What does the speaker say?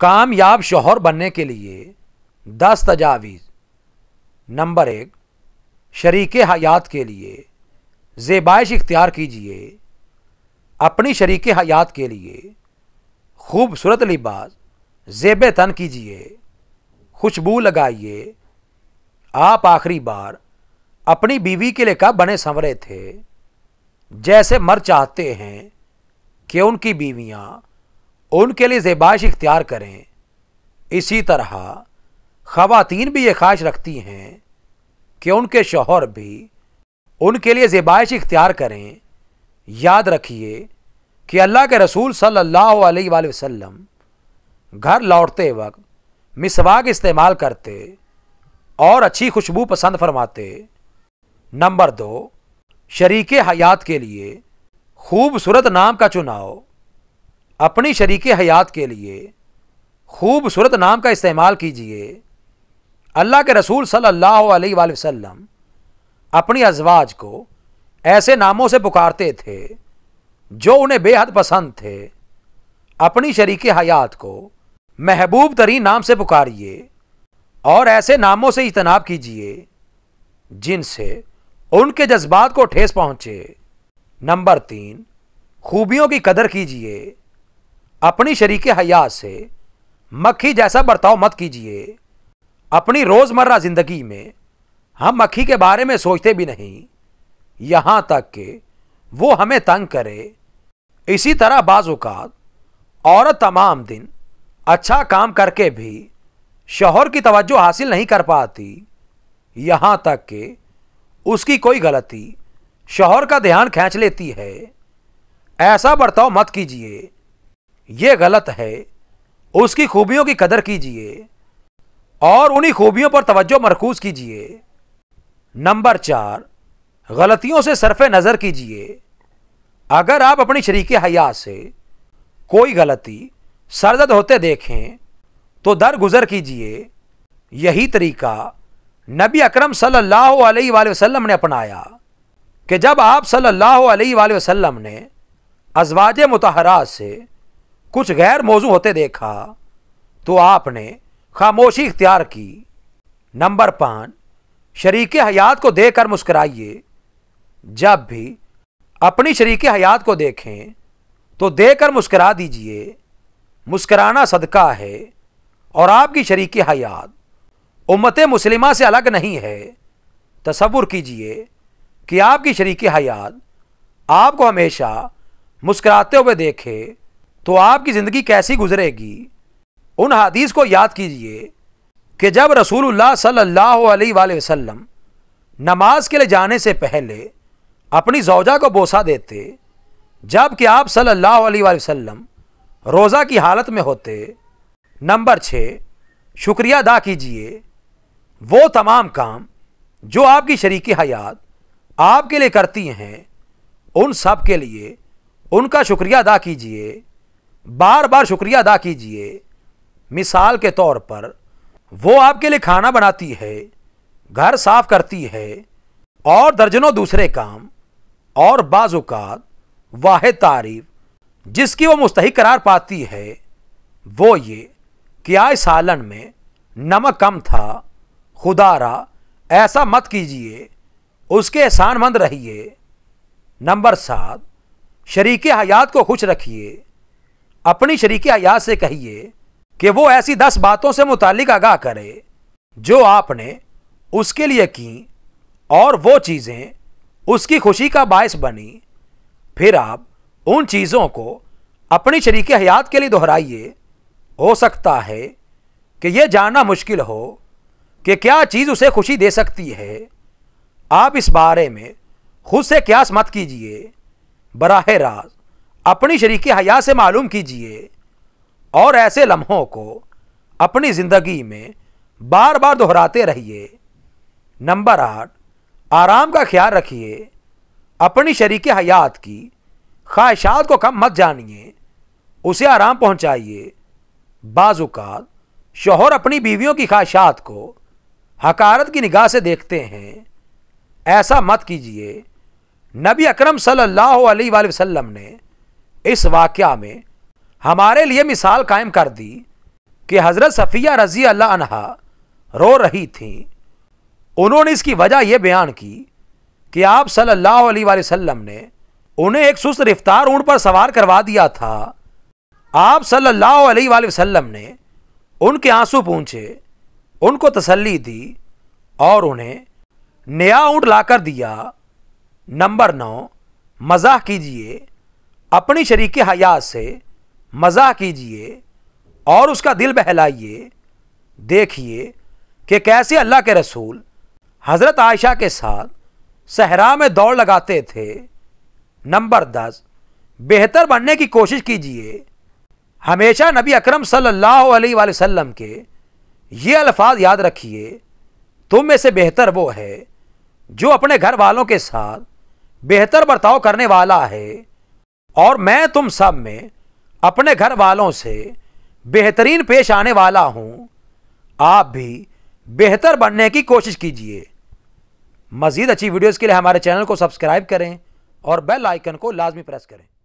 कामयाब शोहर बनने के लिए दस तजावीज़ नंबर एक शरीक हयात के लिए जेबाइश इख्तियार कीजिए अपनी शरीक हयात के लिए खूबसूरत लिबास जेब तन कीजिए खुशबू लगाइए आप आखिरी बार अपनी बीवी के लिए कब बने संवरे थे जैसे मर चाहते हैं कि उनकी बीवियां उनके लिए जेबाइश इख्तियार करें इसी तरह ख़वातीन भी ये ख्वाहिश रखती हैं कि उनके शोहर भी उनके लिए जेबाइश इख्तियार करें याद रखिए कि अल्लाह के रसूल सल्लल्लाहु अलैहि वसल्लम घर लौटते वक्त मिसवाक इस्तेमाल करते और अच्छी खुशबू पसंद फरमाते नंबर दो शरीक हयात के लिए खूबसूरत नाम का चुनाव अपनी शरीक हयात के लिए खूबसूरत नाम का इस्तेमाल कीजिए अल्लाह के रसूल सल्लल्लाहु अलैहि वसल्लम अपनी अजवाज को ऐसे नामों से पुकारते थे जो उन्हें बेहद पसंद थे अपनी शरीक हयात को महबूब तरीन नाम से पुकारिए और ऐसे नामों से इजतनाब कीजिए जिनसे उनके जज्बात को ठेस पहुँचे नंबर तीन खूबियों की कदर कीजिए अपनी शरीक हया से मक्खी जैसा बर्ताव मत कीजिए अपनी रोज़मर्रा ज़िंदगी में हम मक्खी के बारे में सोचते भी नहीं यहाँ तक कि वो हमें तंग करे इसी तरह बाज़ात औरत तमाम दिन अच्छा काम करके भी शोहर की तवज्जो हासिल नहीं कर पाती यहाँ तक कि उसकी कोई गलती शोहर का ध्यान खींच लेती है ऐसा बर्ताव मत कीजिए ये गलत है उसकी खूबियों की कदर कीजिए और उन्हीं खूबियों पर तवज्जो मरकूज कीजिए नंबर चार गलतियों से सरफे नज़र कीजिए अगर आप अपनी शरीक हया से कोई गलती सरजद होते देखें तो दर गुज़र कीजिए यही तरीका नबी अक्रम सल्लल्लाहु वसल्लम ने अपनाया कि जब आप सल्लल्लाहु अलैहि वसल्लम ने अजवाज मतहरा से कुछ गैर मौजू होते देखा तो आपने खामोशी इख्तियार की नंबर पाँच शरीक हयात को देख कर मुस्कराइए जब भी अपनी शरीक हयात को देखें तो देख कर मुस्करा दीजिए मुस्कराना सदका है और आपकी शरीक हयात उम्मत मुसलिम से अलग नहीं है तस्वुर कीजिए कि आपकी शरीक हयात आपको हमेशा मुस्कराते हुए देखे तो आपकी ज़िंदगी कैसी गुजरेगी उन हदीस को याद कीजिए कि जब रसूलुल्लाह सल्लल्लाहु अलैहि वसल्लम नमाज के लिए जाने से पहले अपनी जौजा को बोसा देते जबकि आप सल्लल्लाहु अलैहि वसल्लम रोज़ा की हालत में होते नंबर छः शुक्रिया अदा कीजिए वो तमाम काम जो आपकी शरीक हयात आपके लिए करती हैं उन सब के लिए उनका शुक्रिया अदा कीजिए बार बार शुक्रिया अदा कीजिए मिसाल के तौर पर वो आपके लिए खाना बनाती है घर साफ करती है और दर्जनों दूसरे काम और बाजुकात वाह तारीफ जिसकी वो मुस्तक करार पाती है वो ये कि आए सालन में नमक कम था खुदारा ऐसा मत कीजिए उसके एहसानमंद रहिए नंबर सात शरीक हयात को खुश रखिए अपनी शरीक हयात से कहिए कि वो ऐसी दस बातों से मुतल आगाह करे जो आपने उसके लिए की और वो चीज़ें उसकी खुशी का बायस बनी फिर आप उन चीज़ों को अपनी शरीक हयात के लिए दोहराइए हो सकता है कि यह जानना मुश्किल हो कि क्या चीज़ उसे खुशी दे सकती है आप इस बारे में खुद से क्यास मत कीजिए बराह रास्त अपनी शरीक हया से मालूम कीजिए और ऐसे लम्हों को अपनी ज़िंदगी में बार बार दोहराते रहिए नंबर आठ आराम का ख्याल रखिए अपनी शरीक हयात की ख्वाहिशात को कम मत जानिए उसे आराम पहुँचाइए बाज़ात शोहर अपनी बीवियों की ख्वाहिशात को हकारत की निगाह से देखते हैं ऐसा मत कीजिए नबी अकरम सल्लल्लाहु अलैहि वसल्लम ने इस वाक़ में हमारे लिए मिसाल कायम कर दी कि हज़रत सफ़िया रज़ी अल्लाह अनहा रो रही थी उन्होंने इसकी वजह यह बयान की कि आप सल्लल्लाहु अलैहि वसल्लम ने उन्हें एक सुस्त रफ्तार ऊँट पर सवार करवा दिया था आप सल्लल्लाहु अलैहि वसल्लम ने उनके आंसू पूछे उनको तसल्ली दी और उन्हें नया ऊँट लाकर दिया नंबर नौ मजाक कीजिए अपनी शरीक हयात से मज़ा कीजिए और उसका दिल बहलाइए देखिए कि कैसे अल्लाह के रसूल हज़रत आयशा के साथ सहरा में दौड़ लगाते थे नंबर दस बेहतर बनने की कोशिश कीजिए हमेशा नबी अकरम सल्लल्लाहु अलैहि वसल्लम के ये अल्फाज याद रखिए तुम में से बेहतर वो है जो अपने घर वालों के साथ बेहतर बर्ताव करने वाला है और मैं तुम सब में अपने घर वालों से बेहतरीन पेश आने वाला हूँ आप भी बेहतर बनने की कोशिश कीजिए मज़ीद अच्छी वीडियोज़ के लिए हमारे चैनल को सब्सक्राइब करें और बेल आइकन को लाजमी प्रेस करें